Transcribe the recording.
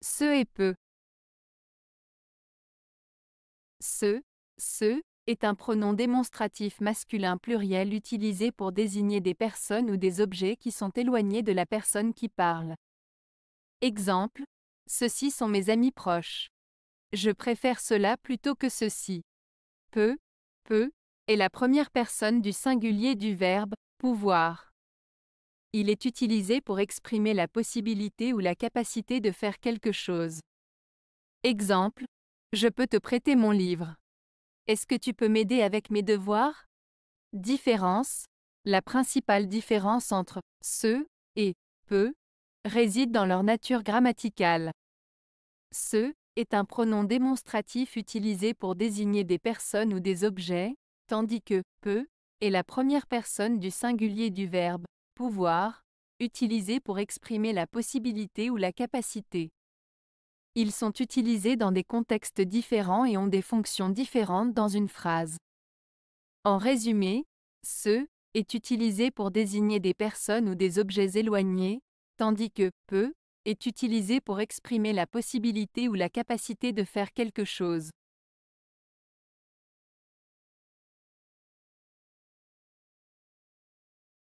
Ce et peu. Ce, ce, est un pronom démonstratif masculin pluriel utilisé pour désigner des personnes ou des objets qui sont éloignés de la personne qui parle. Exemple, ceux-ci sont mes amis proches. Je préfère cela plutôt que ceci. Peu, peu, est la première personne du singulier du verbe pouvoir. Il est utilisé pour exprimer la possibilité ou la capacité de faire quelque chose. Exemple. Je peux te prêter mon livre. Est-ce que tu peux m'aider avec mes devoirs Différence. La principale différence entre ce et peut réside dans leur nature grammaticale. Ce est un pronom démonstratif utilisé pour désigner des personnes ou des objets, tandis que peut est la première personne du singulier du verbe Pouvoir, utilisé pour exprimer la possibilité ou la capacité. Ils sont utilisés dans des contextes différents et ont des fonctions différentes dans une phrase. En résumé, ce est utilisé pour désigner des personnes ou des objets éloignés, tandis que peut est utilisé pour exprimer la possibilité ou la capacité de faire quelque chose.